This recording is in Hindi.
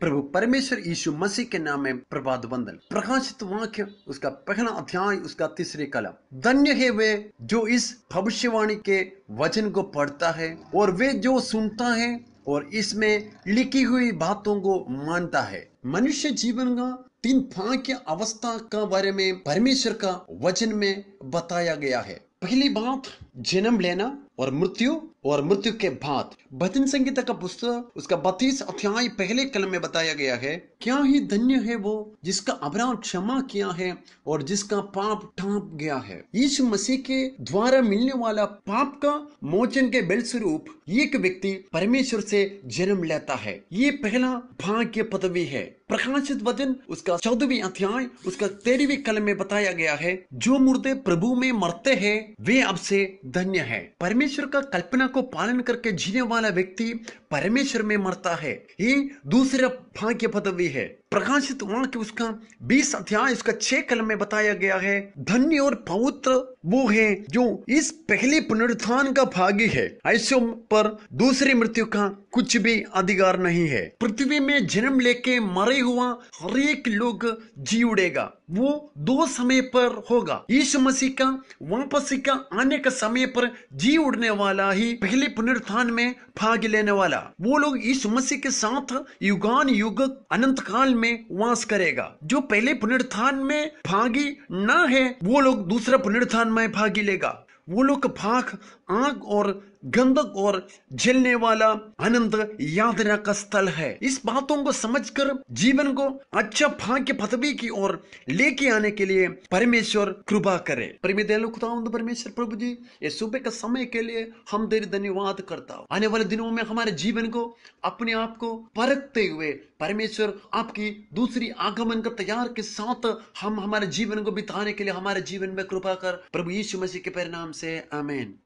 प्रभु परमेश्वर यीशु मसीह के नाम में प्रभात वंदन प्रकाशित वाक्य उसका पहला अध्याय उसका तीसरे कलम धन्य है वे जो इस भविष्यवाणी के वचन को पढ़ता है और वे जो सुनता है और इसमें लिखी हुई बातों को मानता है मनुष्य जीवन का तीन फाक्य अवस्था का बारे में परमेश्वर का वचन में बताया गया है पहली बात जन्म लेना और मृत्यु और मृत्यु के बाद भजन संगीता का पुस्तक उसका बत्तीस अध्याय पहले कलम में बताया गया है क्या ही धन्य है वो जिसका अपराध क्षमा किया है और जिसका पाप ठाप गया है यीशु मसीह के द्वारा मिलने वाला पाप का मोचन के बल स्वरूप एक व्यक्ति परमेश्वर से जन्म लेता है ये पहला भाग्य पदवी है प्रकाशित वचन उसका चौदहवीं अध्याय उसका तेरहवीं कलम में बताया गया है जो मुर्दे प्रभु में मरते हैं वे अब से धन्य है परमेश्वर का कल्पना को पालन करके जीने वाला व्यक्ति परमेश्वर में मरता है ये दूसरा भाग्य पदवी है प्रकाशित वाण के उसका बीस अध्याय उसका छह कलम में बताया गया है धन्य और पवित्र वो है जो इस पहले पुनरुत्थान का भागी है ऐसे पर दूसरी मृत्यु का कुछ भी अधिकार नहीं है पृथ्वी में जन्म लेके मरे हुआ हर एक लोग जी उड़ेगा वो दो समय पर होगा यीशु मसीह का वापसी का आने का समय पर जी उड़ने वाला ही पहले पुनरुत्थान में भाग लेने वाला वो लोग यीशु मसीह के साथ युगान युग अनंत काल में वास करेगा जो पहले पुनर्थान में भागी ना है वो लोग दूसरा पुनर्थान में भागी लेगा वो लोग भाग आग और गंधक और जलने वाला आनंद यादना का स्थल है इस बातों को समझकर जीवन को अच्छा भाग्य पदवी की ओर लेके आने के लिए परमेश्वर कृपा करे परमेश्वर प्रभु जी ये सुबह का समय के लिए हम देर धन्यवाद करता हूँ आने वाले दिनों में हमारे जीवन को अपने आप को परखते हुए परमेश्वर आपकी दूसरी आगमन का तैयार के साथ हम हमारे जीवन को बिताने के लिए हमारे जीवन में कृपा कर प्रभु यीशु मसीह के परिणाम से अमेन